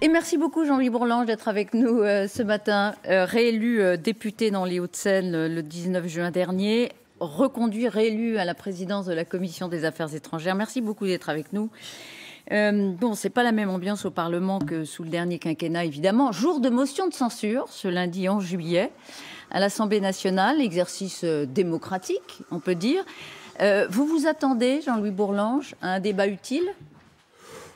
Et merci beaucoup Jean-Louis Bourlange d'être avec nous euh, ce matin, euh, réélu euh, député dans les Hauts-de-Seine le 19 juin dernier, reconduit, réélu à la présidence de la Commission des Affaires étrangères. Merci beaucoup d'être avec nous. bon, c'est pas la même ambiance au Parlement que sous le dernier quinquennat, évidemment. Jour de motion de censure, ce lundi en juillet, à l'Assemblée nationale, exercice démocratique, on peut dire. vous vous attendez, Jean-Louis Bourlange, à un débat utile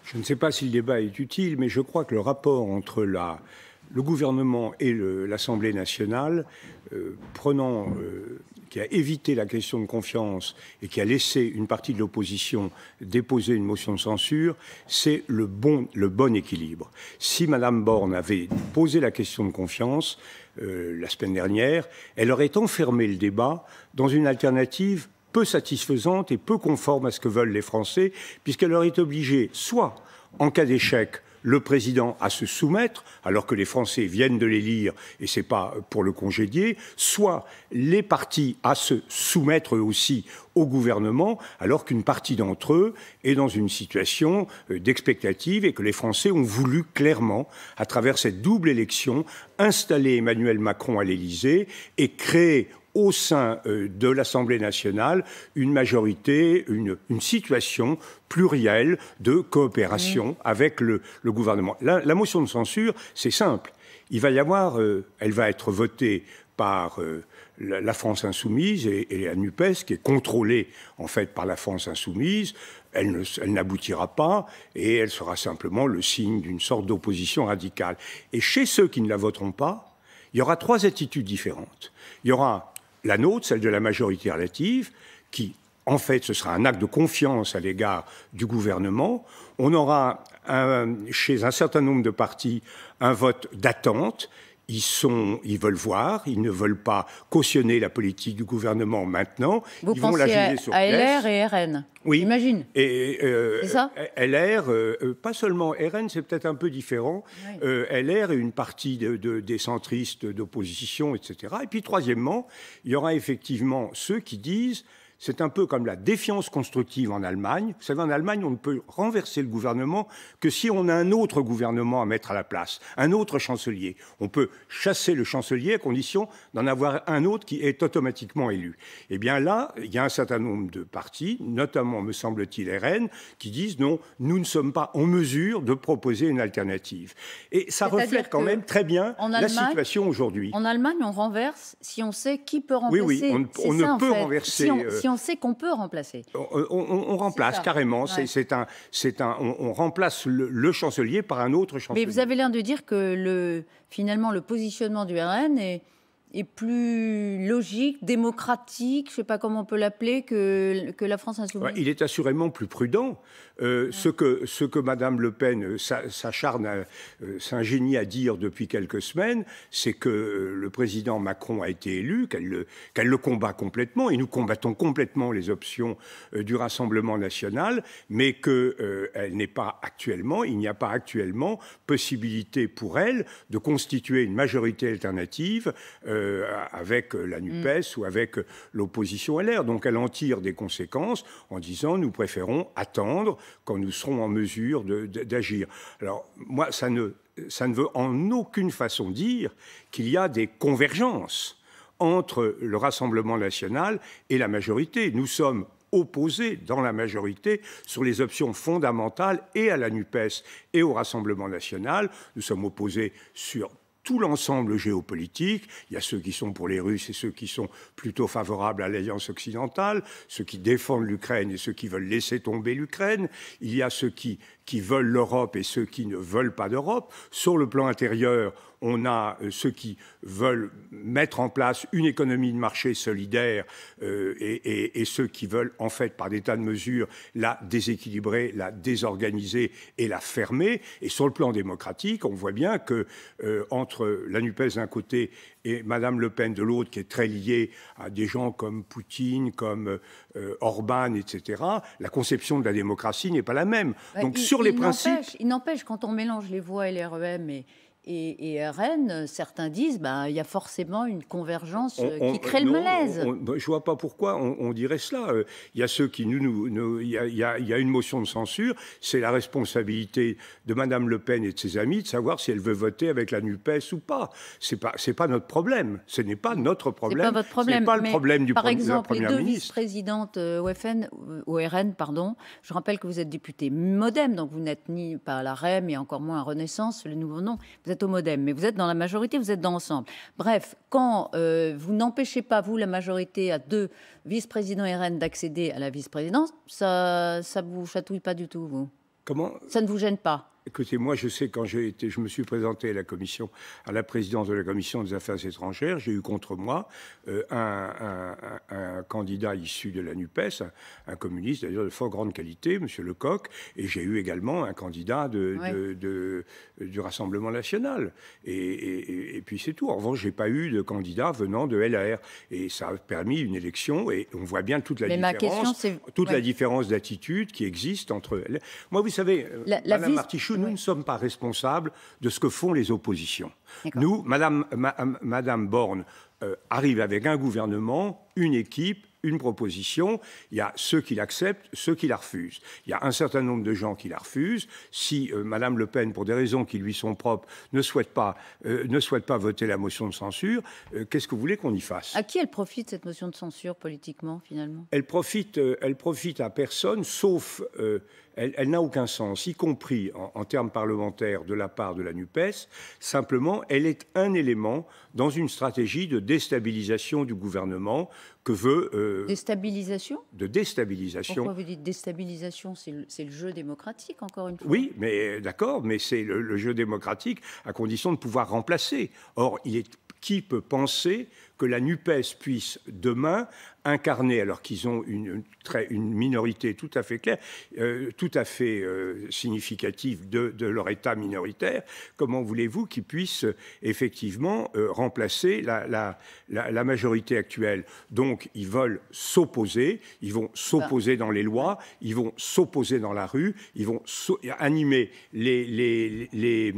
je ne sais pas si le débat est utile, mais je crois que le rapport entre le gouvernement et l'Assemblée nationale, euh, prenant, euh, qui a évité la question de confiance et qui a laissé une partie de l'opposition déposer une motion de censure, c'est le bon, équilibre. Si Madame Borne avait posé la question de confiance euh, la semaine dernière, elle aurait enfermé le débat dans une alternative peu satisfaisante et peu conforme à ce que veulent les Français, puisqu'elle leur est obligée, soit en cas d'échec, le président à se soumettre, alors que les Français viennent de l'élire et ce n'est pas pour le congédier, soit les partis à se soumettre aussi au gouvernement, alors qu'une partie d'entre eux est dans une situation euh, d'expectative et que les Français ont voulu clairement, à travers cette double élection, installer Emmanuel Macron à l'Élysée et créer au sein euh, de l'Assemblée nationale une majorité, une, situation plurielle de coopération avec le, gouvernement. La, motion de censure, c'est simple. Il va y avoir, euh, elle va être votée par la France insoumise et, la NUPES, qui est contrôlée en fait par la France insoumise, elle n'aboutira pas et elle sera simplement le signe d'une sorte d'opposition radicale. Et chez ceux qui ne la voteront pas, il y aura trois attitudes différentes. Il y aura la nôtre, celle de la majorité relative, qui en fait, ce sera un acte de confiance à l'égard du gouvernement. On aura chez un certain nombre de partis un vote d'attente ils, sont, ils veulent voir, ils ne veulent pas cautionner la politique du gouvernement maintenant. Vous ils vont la à, LR et RN Oui. Imagine. Et, euh, ça euh, LR, euh, pas seulement RN, c'est peut-être un peu différent. LR est une partie de, des centristes d'opposition, etc. Et puis troisièmement, il y aura effectivement ceux qui disent c'est un peu comme la défiance constructive en Allemagne. Vous savez, en Allemagne, on ne peut renverser le gouvernement que si on a un autre gouvernement à mettre à la place, un autre chancelier. On peut chasser le chancelier à condition d'en avoir un autre qui est automatiquement élu. Eh bien là, il y a un certain nombre de partis, notamment, me semble-t-il, RN, qui disent non, nous ne sommes pas en mesure de proposer une alternative. Et ça reflète quand même très bien la situation aujourd'hui. En Allemagne, on renverse si on sait qui peut renverser. Oui, oui, on, ne peut renverser on sait qu'on peut remplacer. Euh, on, remplace carrément. C'est un, c'est un, on, remplace le, chancelier par un autre chancelier. Mais vous avez l'air de dire que finalement, le positionnement du RN est, plus logique, démocratique, je ne sais pas comment on peut l'appeler, que, que la France insoumise. Il est assurément plus prudent. Euh, ce, que, Mme Le Pen euh, s'acharne, euh, s'ingénie à dire depuis quelques semaines, c'est que le président Macron a été élu, qu'elle le, combat complètement, et nous combattons complètement les options du Rassemblement national, mais qu'elle n'est pas actuellement, il n'y a pas actuellement possibilité pour elle de constituer une majorité alternative avec la mm. NUPES ou avec l'opposition à l'air. Donc elle en tire des conséquences en disant nous préférons attendre quand nous serons en mesure d'agir. Alors moi, ça ne, ça ne veut en aucune façon dire qu'il y a des convergences entre le Rassemblement national et la majorité. Nous sommes opposés dans la majorité sur les options fondamentales et à la NUPES et au Rassemblement national. Nous sommes opposés sur tout l'ensemble géopolitique. Il y a ceux qui sont pour les Russes et ceux qui sont plutôt favorables à l'alliance occidentale, ceux qui défendent l'Ukraine et ceux qui veulent laisser tomber l'Ukraine. Il y a ceux qui qui veulent l'Europe et ceux qui ne veulent pas d'Europe. Sur le plan intérieur, on a euh, ceux qui veulent mettre en place une économie de marché solidaire euh, et, ceux qui veulent, en fait, par des tas de mesures, la déséquilibrer, la désorganiser et la fermer. Et sur le plan démocratique, on voit bien que euh, entre la NUPES d'un côté et Madame Le Pen de l'autre, qui est très liée à des gens comme Poutine, comme euh, Orban, etc., la conception de la démocratie n'est pas la même. Bah, Donc sur les principes... Il n'empêche, quand on mélange les voix et LREM et, et, et, certains disent qu'il ben, il y a forcément une convergence qui crée le malaise. je ne vois pas pourquoi on, dirait cela. Euh, il y a ceux qui nous. nous, il, y a, une motion de censure. C'est la responsabilité de Mme Le Pen et de ses amis de savoir si elle veut voter avec la NUPES ou pas. Ce n'est pas, pas, notre problème. Ce n'est pas notre problème. Ce pas votre problème. pas le problème du Par exemple, les deux vice-présidentes euh, ORN, euh, pardon, je rappelle que vous êtes député modem, donc vous n'êtes ni pas à la REM et encore moins à Renaissance, le nouveau nom. Vous êtes au modem, mais vous êtes dans la majorité, vous êtes dans ensemble. Bref, quand euh, vous n'empêchez pas, vous, la majorité, à deux vice-présidents RN d'accéder à la vice-présidence, ça ne vous chatouille pas du tout, vous Comment Ça ne vous gêne pas Écoutez, moi, je sais quand j'ai été, je me suis présenté à la commission, à la présidence de la commission des affaires étrangères, j'ai eu contre moi euh, un, candidat issu de la Nupes, un, communiste d'ailleurs de fort grande qualité, Monsieur Lecoq, et j'ai eu également un candidat de, du Rassemblement national. Et, puis c'est tout. En revanche, j'ai pas eu de candidat venant de LAR, et ça a permis une élection. Et on voit bien toute la différence, toute la différence d'attitude qui existe entre. Moi, vous savez, euh, la, la Madame nous ne sommes pas responsables de ce que font les oppositions. Nous, Madame, Madame Borne euh, arrive avec un gouvernement, une équipe, une proposition, il y a ceux qui l'acceptent, ceux qui la refusent. Il y a un certain nombre de gens qui la refusent. Si Mme euh, Madame Le Pen, pour des raisons qui lui sont propres, ne souhaite pas, euh, ne souhaite pas voter la motion de censure, qu'est-ce que vous voulez qu'on y fasse À qui elle profite cette motion de censure politiquement, finalement Elle profite, elle profite à personne, sauf elle, n'a aucun sens, y compris en, termes parlementaires de la part de la NUPES. Simplement, elle est un élément dans une stratégie de déstabilisation du gouvernement que veut... Euh, déstabilisation De déstabilisation. Pourquoi vous dites déstabilisation C'est le, jeu démocratique, encore une fois. Oui, mais euh, d'accord, mais c'est le, jeu démocratique à condition de pouvoir remplacer. Or, qui peut penser que la NUPES puisse demain incarnés, alors qu'ils ont une, très, une, minorité tout à fait claire, euh, tout à fait euh, significative de, leur état minoritaire, comment voulez-vous qu'ils puissent effectivement euh, remplacer la, la, majorité actuelle Donc, ils veulent s'opposer, ils vont s'opposer dans les lois, ils vont s'opposer dans la rue, ils vont animer les, les,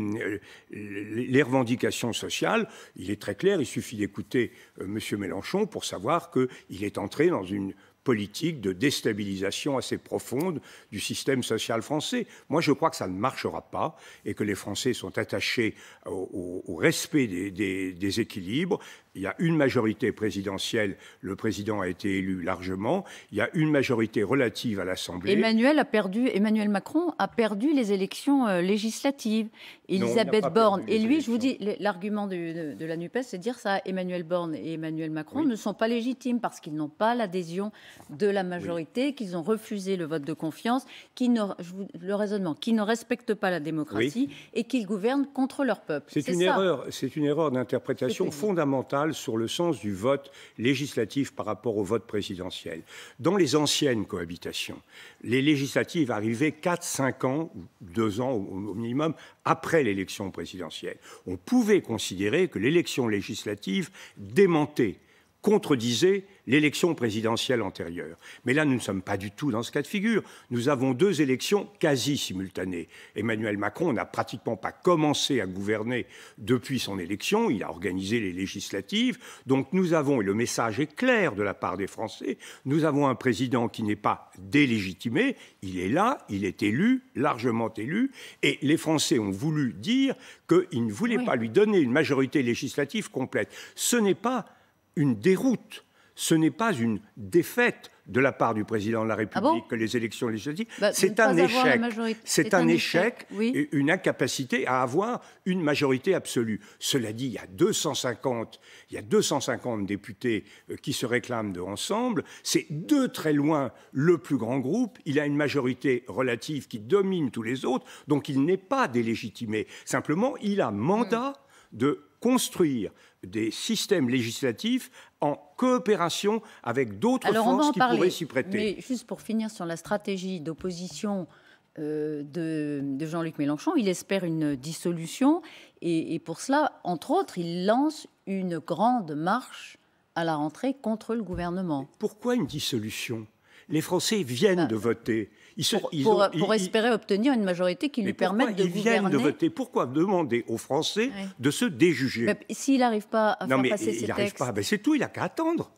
les revendications sociales. Il est très clair, il suffit d'écouter euh, M. Mélenchon pour savoir qu'il est entré dans une politique de déstabilisation assez profonde du système social français. Moi, je crois que ça ne marchera pas et que les Français sont attachés au, respect des équilibres, il y a une majorité présidentielle, le président a été élu largement, il y a une majorité relative à l'Assemblée. Emmanuel, a perdu, Emmanuel Macron a perdu les élections euh, législatives. Elisabeth Borne, et lui, je vous dis, l'argument de, la NUPES, c'est de dire ça, Emmanuel Borne et Emmanuel Macron ne sont pas légitimes parce qu'ils n'ont pas l'adhésion de la majorité, qu'ils ont refusé le vote de confiance, qui le raisonnement, qu'ils ne respectent pas la démocratie et qu'ils gouvernent contre leur peuple. C'est une, une erreur d'interprétation fondamentale sur le sens du vote législatif par rapport au vote présidentiel. Dans les anciennes cohabitations, les législatives arrivaient 4-5 ans, 2 ans au minimum, après l'élection présidentielle. On pouvait considérer que l'élection législative démentait contredisait l'élection présidentielle antérieure. Mais là, nous ne sommes pas du tout dans ce cas de figure. Nous avons deux élections quasi simultanées. Emmanuel Macron n'a pratiquement pas commencé à gouverner depuis son élection. Il a organisé les législatives. Donc nous avons, et le message est clair de la part des Français, nous avons un président qui n'est pas délégitimé. Il est là, il est élu, largement élu. Et les Français ont voulu dire qu'ils ne voulaient pas lui donner une majorité législative complète. Ce n'est pas une déroute, ce n'est pas une défaite de la part du président de la ah République que les élections législatives. Bah, c'est un, échec. C'est un, échec, et une incapacité à avoir une majorité absolue. Cela dit, il y a 250, il y 250 députés euh, qui se réclament de ensemble. C'est de très loin le plus grand groupe. Il a une majorité relative qui domine tous les autres, donc il n'est pas délégitimé. Simplement, il a mandat hmm. de construire des systèmes législatifs en coopération avec d'autres forces qui pourraient s'y prêter. Mais juste pour finir sur la stratégie d'opposition euh, de, Jean-Luc Mélenchon, il espère une dissolution et, pour cela, entre autres, il lance une grande marche à la rentrée contre le gouvernement. Pourquoi une dissolution Les Français viennent bah, de voter pour, espérer obtenir une majorité qui lui permette de gouverner. de voter. Pourquoi demander aux Français de se déjuger S'il n'arrive pas à non, faire mais passer il, il textes, pas. Ah ben, c'est tout. Il n'a qu'à attendre.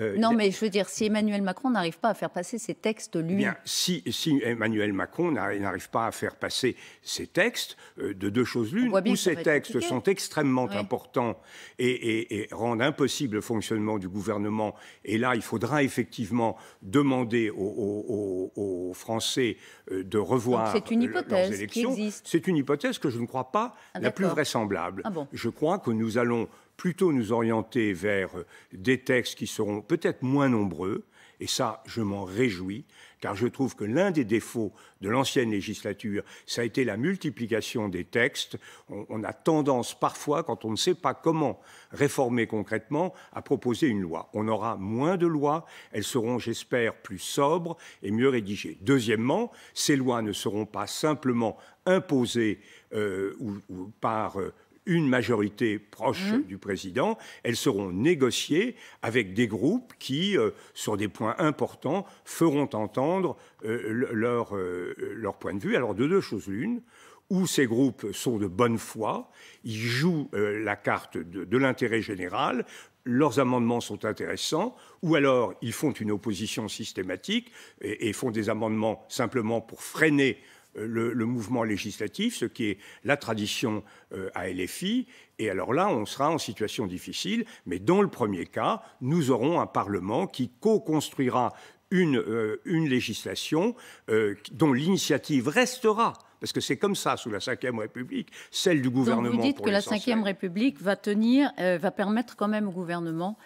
Euh, non, mais je veux dire, si Emmanuel Macron n'arrive pas à faire passer ses textes, lui. Eh si, si Emmanuel Macron n'arrive pas à faire passer ses textes, euh, de deux choses l'une, ou ces textes sont extrêmement importants et, rendent impossible le fonctionnement du gouvernement, et là, il faudra effectivement demander aux, Français euh, de revoir Donc une hypothèse leurs élections. C'est une hypothèse que je ne crois pas ah, la plus vraisemblable. Ah, je crois que nous allons plutôt nous orienter vers euh, des textes qui seront peut-être moins nombreux, et ça, je m'en réjouis, car je trouve que l'un des défauts de l'ancienne législature, ça a été la multiplication des textes. On, a tendance parfois, quand on ne sait pas comment réformer concrètement, à proposer une loi. On aura moins de lois, elles seront, j'espère, plus sobres et mieux rédigées. Deuxièmement, ces lois ne seront pas simplement imposées euh, ou, par... Euh, une majorité proche mmh. du président, elles seront négociées avec des groupes qui, euh, sur des points importants, feront entendre euh, leur, euh, leur point de vue. Alors de deux choses l'une, ou ces groupes sont de bonne foi, ils jouent la carte de, l'intérêt général, leurs amendements sont intéressants, ou alors ils font une opposition systématique et font des amendements simplement pour freiner le, mouvement législatif, ce qui est la tradition euh, à LFI. Et alors là, on sera en situation difficile, mais dans le premier cas, nous aurons un Parlement qui co-construira euh, une, législation euh, dont l'initiative restera parce que c'est comme ça sous la Ve République, celle du gouvernement. Donc vous dites que la Ve République va tenir, euh, va permettre quand même au gouvernement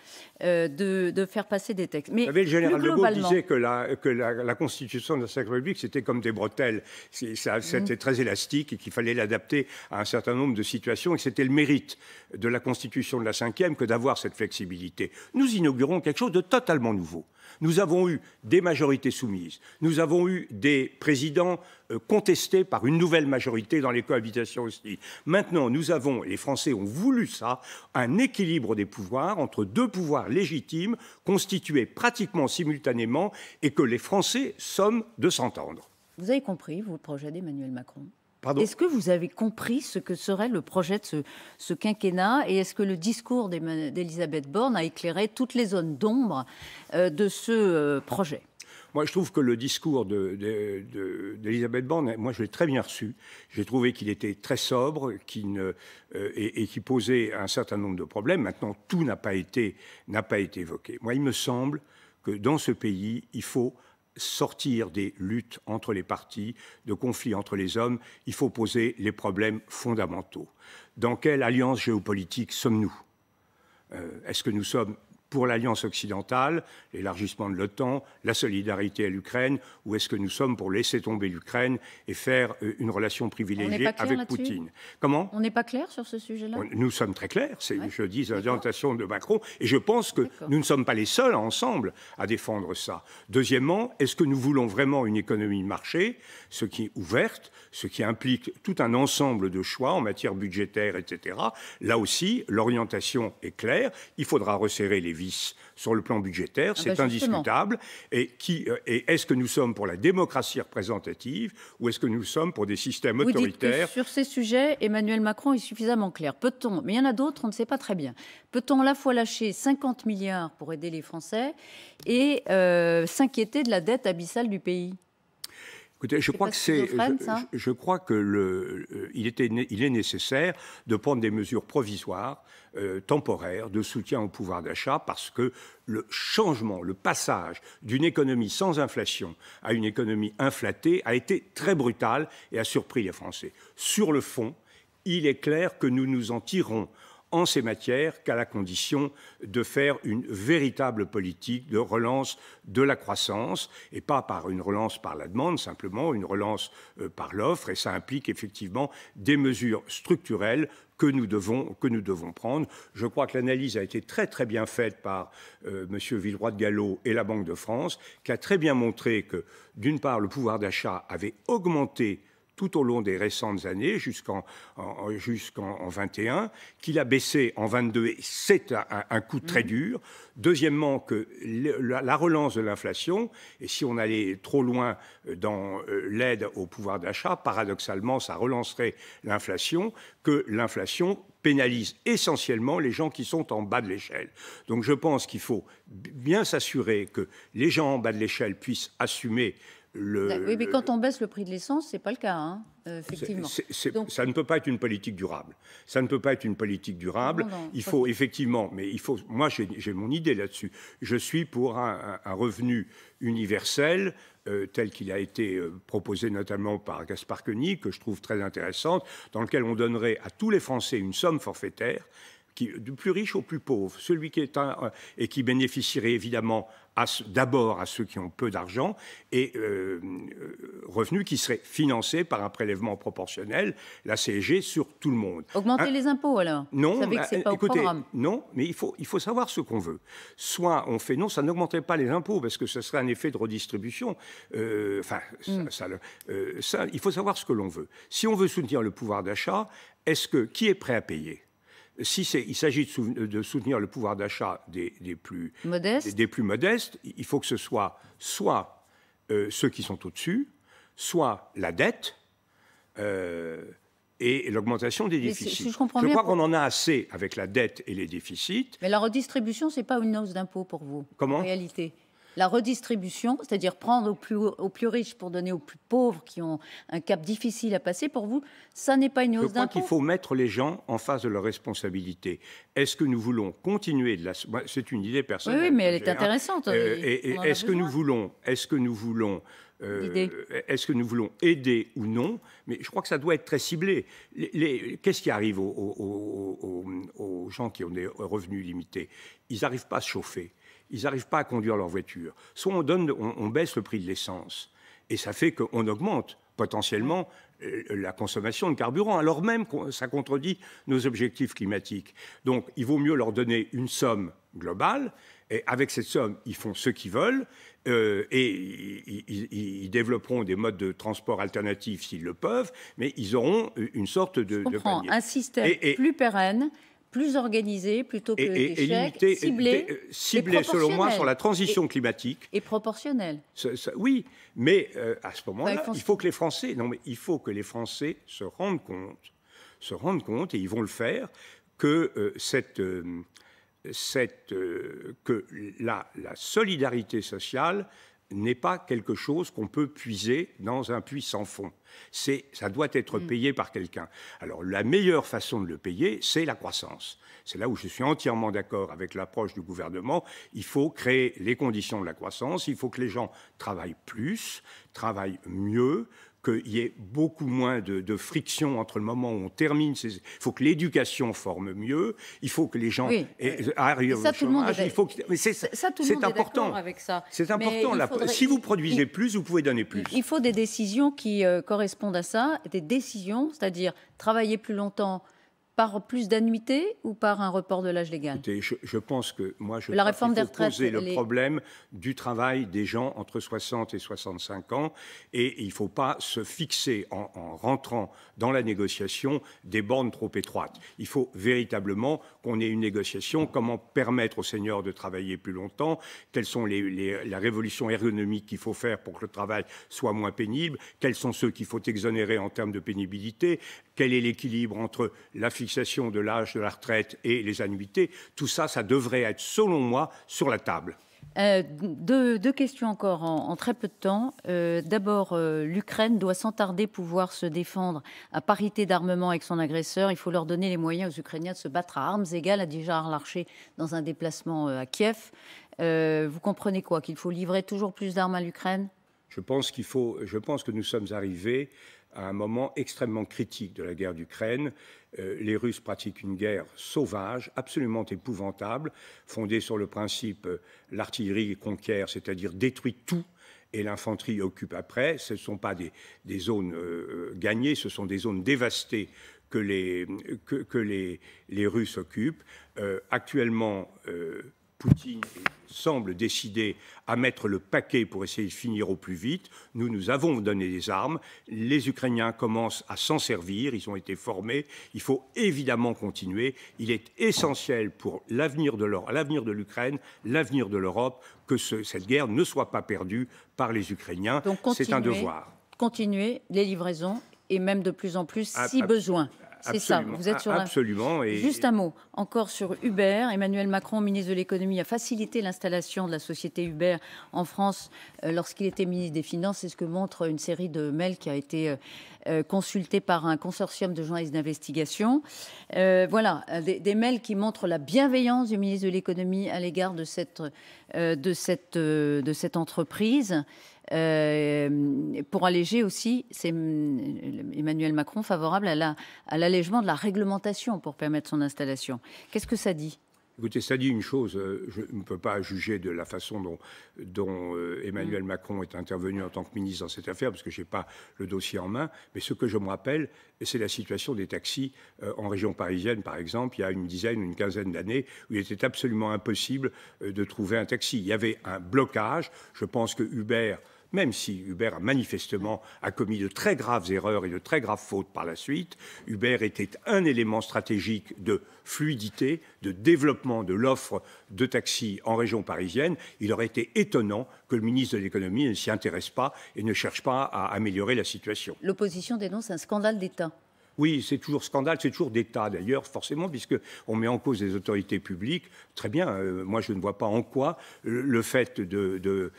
de, faire passer des textes. Mais le général de Gaulle disait que la, constitution de la Ve République c'était comme des bretelles, mm. c'était très élastique et qu'il fallait l'adapter à un certain nombre de situations et c'était le mérite de la constitution de la Ve que d'avoir cette flexibilité. Nous inaugurons quelque chose de totalement nouveau. Nous avons eu des majorités soumises, nous avons eu des présidents euh, contestés par une nouvelle majorité dans les cohabitations aussi. Maintenant, nous avons, les Français ont voulu ça, un équilibre des pouvoirs entre deux pouvoirs légitimes constitués pratiquement simultanément et que les Français sommes de s'entendre. Vous avez compris, vous, le projet d'Emmanuel Macron est-ce que vous avez compris ce que serait le projet de ce, quinquennat et est-ce que le discours d'Elisabeth Borne a éclairé toutes les zones d'ombre euh, de ce euh, projet moi, je trouve que le discours d'Elisabeth de, Borne, moi, je l'ai très bien reçu. J'ai trouvé qu'il était très sobre ne, euh, et, et qui posait un certain nombre de problèmes. Maintenant, tout n'a pas, été, pas été évoqué. Moi, il me semble que dans ce pays, il faut sortir des luttes entre les partis, de conflits entre les hommes, il faut poser les problèmes fondamentaux. Dans quelle alliance géopolitique sommes-nous euh, Est-ce que nous sommes pour l'alliance occidentale, l'élargissement de l'OTAN, la solidarité à l'Ukraine, ou est-ce que nous sommes pour laisser tomber l'Ukraine et faire euh, une relation privilégiée avec Poutine Comment On n'est pas clair sur ce sujet-là Nous sommes très clairs, c'est, je dis, l'orientation de Macron, et je pense que nous ne sommes pas les seuls ensemble à défendre ça. Deuxièmement, est-ce que nous voulons vraiment une économie de marché, ce qui est ouverte, ce qui implique tout un ensemble de choix en matière budgétaire, etc. Là aussi, l'orientation est claire, il faudra resserrer les sur le plan budgétaire, ah c'est bah, indiscutable. Et, qui, euh, est-ce que nous sommes pour la démocratie représentative ou est-ce que nous sommes pour des systèmes autoritaires Sur ces sujets, Emmanuel Macron est suffisamment clair. Peut-on, mais il y en a d'autres, on ne sait pas très bien. Peut-on à la fois lâcher 50 milliards pour aider les Français et euh, s'inquiéter de la dette abyssale du pays je crois, que c'est, je, crois que le, euh, il, était, il est nécessaire de prendre des mesures provisoires, euh, temporaires, de soutien au pouvoir d'achat, parce que le changement, le passage d'une économie sans inflation à une économie inflatée a été très brutal et a surpris les Français. Sur le fond, il est clair que nous nous en tirons en ces matières qu'à la condition de faire une véritable politique de relance de la croissance et pas par une relance par la demande, simplement une relance euh, par l'offre et ça implique effectivement des mesures structurelles que nous devons, que nous devons prendre. Je crois que l'analyse a été très très bien faite par euh, M. Villeroy de Gallo et la Banque de France, qui a très bien montré que, d'une part, le pouvoir d'achat avait augmenté tout au long des récentes années jusqu'en jusqu'en 21, qu'il a baissé en 22. C'est un, coup très mmh. dur. Deuxièmement, que la, la, relance de l'inflation, et si on allait trop loin euh, dans euh, l'aide au pouvoir d'achat, paradoxalement, ça relancerait l'inflation, que l'inflation pénalise essentiellement les gens qui sont en bas de l'échelle. Donc je pense qu'il faut bien s'assurer que les gens en bas de l'échelle puissent assumer oui, mais quand on baisse le prix de l'essence, c'est pas le cas, hein, euh, effectivement. ça ne peut pas être une politique durable. Ça ne peut pas être une politique durable. il faut effectivement, mais il faut. Moi, j'ai mon idée là-dessus. Je suis pour un, revenu universel. Euh, tel qu'il a été euh, proposé notamment par Gaspard Koenig, que je trouve très intéressante, dans lequel on donnerait à tous les Français une somme forfaitaire du plus riche au plus pauvre, celui qui est et qui bénéficierait évidemment d'abord à ceux qui ont peu d'argent et euh, euh, revenus qui seraient financés par un prélèvement proportionnel, la CSG sur tout le monde. Augmenter les impôts alors Non, euh, non, mais il faut, savoir ce qu'on veut. Soit on fait non, ça n'augmenterait pas les impôts parce que ce serait un effet de redistribution. enfin, hmm. ça, il faut savoir ce que l'on veut. Si on veut soutenir le pouvoir d'achat, est-ce que qui est prêt à payer si il s'agit de, soutenir le pouvoir d'achat des, plus, plus modestes, il faut que ce soit soit euh, ceux qui sont au-dessus, soit la dette euh, et l'augmentation des déficits. je, crois qu'on en a assez avec la dette et les déficits. Mais la redistribution, ce n'est pas une hausse d'impôts pour vous, Comment en réalité la redistribution, c'est-à-dire prendre aux plus, aux plus riches pour donner aux plus pauvres qui ont un cap difficile à passer, pour vous, ça n'est pas une hausse d'impôt Je crois qu'il faut mettre les gens en face de leurs responsabilités. Est-ce que nous voulons continuer de la... C'est une idée personnelle. Oui, mais elle est hein. intéressante. Euh, euh, et, est-ce que nous voulons... Est-ce que nous voulons... Euh, est-ce que nous voulons aider ou non Mais je crois que ça doit être très ciblé. Qu'est-ce qui arrive aux, aux, gens qui ont des revenus limités Ils n'arrivent pas à se chauffer ils n'arrivent pas à conduire leur voiture. Soit on, donne, on, baisse le prix de l'essence, et ça fait qu'on augmente potentiellement euh, la consommation de carburant, alors même que ça contredit nos objectifs climatiques. Donc il vaut mieux leur donner une somme globale, et avec cette somme, ils font ce qu'ils veulent, euh, et ils, développeront des modes de transport alternatifs s'ils le peuvent, mais ils auront euh, une sorte de... Je un système plus pérenne plus organisé plutôt que et, ciblé, euh, ciblé selon moi, sur la transition climatique. Et proportionnel. oui, mais euh, à ce moment-là, il faut que les Français, non, mais il faut que les Français se rendent compte, se rendent compte, et ils vont le faire, que euh, cette, cette que la, la solidarité sociale n'est pas quelque chose qu'on peut puiser dans un puits sans fond. C'est, ça doit être mm. payé par quelqu'un. Alors la meilleure façon de le payer, c'est la croissance. C'est là où je suis entièrement d'accord avec l'approche du gouvernement. Il faut créer les conditions de la croissance, il faut que les gens travaillent plus, travaillent mieux, qu'il y ait beaucoup moins de, de, friction entre le moment où on termine. Il faut que l'éducation forme mieux. Il faut que les gens euh, arrivent ça, au c'est, tout important. avec ça. C'est important. Si vous produisez plus, vous pouvez donner plus. Il faut des décisions qui euh, correspondent à ça, des décisions, c'est-à-dire travailler plus longtemps par plus d'annuités ou par un report de l'âge légal je, pense que moi, je la réforme des poser le problème du travail des gens entre 60 et 65 ans, et il faut pas se fixer en, rentrant dans la négociation des bornes trop étroites. Il faut véritablement qu'on ait une négociation. Comment permettre aux seniors de travailler plus longtemps Quelles sont les, la révolution ergonomique qu'il faut faire pour que le travail soit moins pénible Quels sont ceux qu'il faut exonérer en termes de pénibilité Quel est l'équilibre entre la fixation de l'âge de la retraite et les annuités, tout ça, ça devrait être, selon moi, sur la table. Euh, deux, questions encore en, très peu de temps. Euh, d'abord, euh, l'Ukraine doit sans tarder pouvoir se défendre à parité d'armement avec son agresseur. Il faut leur donner les moyens aux Ukrainiens de se battre à armes égales, a dit Gérard Larcher dans un déplacement à Kiev. vous comprenez quoi Qu'il faut livrer toujours plus d'armes à l'Ukraine je pense je pense que nous sommes arrivés à un moment extrêmement critique de la guerre d'Ukraine. Euh, les Russes pratiquent une guerre sauvage, absolument épouvantable, fondée sur le principe euh, l'artillerie conquiert, c'est-à-dire détruit tout et l'infanterie occupe après. Ce ne sont pas des, zones euh, gagnées, ce sont des zones dévastées que les, les Russes occupent. actuellement, Poutine semble décidé à mettre le paquet pour essayer de finir au plus vite. Nous, nous avons donné des armes. Les Ukrainiens commencent à s'en servir. Ils ont été formés. Il faut évidemment continuer. Il est essentiel pour l'avenir de l'Ukraine, l'avenir de l'Europe, que cette guerre ne soit pas perdue par les Ukrainiens. C'est un devoir. Continuer les livraisons et même de plus en plus ah, si ah, besoin. C'est ça, vous êtes ah, sur Absolument. Juste un mot, encore sur Uber. Emmanuel Macron, ministre de l'économie, a facilité l'installation de la société Uber en France euh, lorsqu'il était ministre des Finances. C'est ce que montre une série de mails qui a été euh, euh, consultée par un consortium de journalistes d'investigation. voilà, des, mails qui montrent la bienveillance du ministre de l'économie à l'égard de cette entreprise. Euh, pour alléger aussi, c'est euh, Emmanuel Macron favorable à l'allègement de la réglementation pour permettre son installation. Qu'est-ce que ça dit Écoutez, ça dit une chose, euh, je ne peux pas juger de la façon dont, euh, Emmanuel mm. Macron est intervenu en tant que ministre dans cette affaire, parce que je n'ai pas le dossier en main, mais ce que je me rappelle, c'est la situation des taxis euh, en région parisienne, par exemple, il y a une dizaine, une quinzaine d'années, où il était absolument impossible de trouver un taxi. Il y avait un blocage, je pense que Uber même si Hubert a manifestement a commis de très graves erreurs et de très graves fautes par la suite, Hubert était un élément stratégique de fluidité, de développement de l'offre de taxis en région parisienne. Il aurait été étonnant que le ministre de l'économie ne s'y intéresse pas et ne cherche pas à améliorer la situation. L'opposition dénonce un scandale d'État. Oui, c'est toujours scandale, c'est toujours d'État d'ailleurs, forcément, puisque on met en cause les autorités publiques. Très bien, euh, moi je ne vois pas en quoi le fait euh,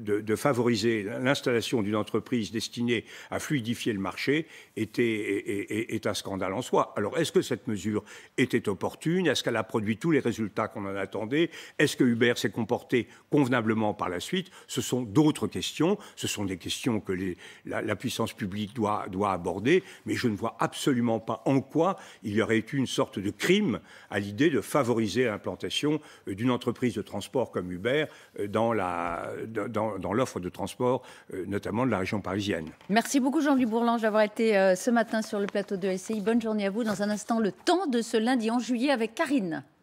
de, favoriser l'installation d'une entreprise destinée à fluidifier le marché était, est, un scandale en soi. Alors est-ce que cette mesure était opportune Est-ce qu'elle a produit tous les résultats qu'on en attendait Est-ce que Uber s'est comporté convenablement par la suite Ce sont d'autres questions. Ce sont des questions que la, puissance publique doit, doit aborder, mais je je ne vois absolument pas en quoi il y aurait eu une sorte de crime à l'idée de favoriser l'implantation euh, d'une entreprise de transport comme Uber euh, dans la dans, l'offre de transport, euh, notamment de la région parisienne. Merci beaucoup Jean-Louis Bourlange d'avoir été ce matin sur le plateau de SCI. Bonne journée à vous. Dans un instant, le temps de ce lundi en juillet avec Karine.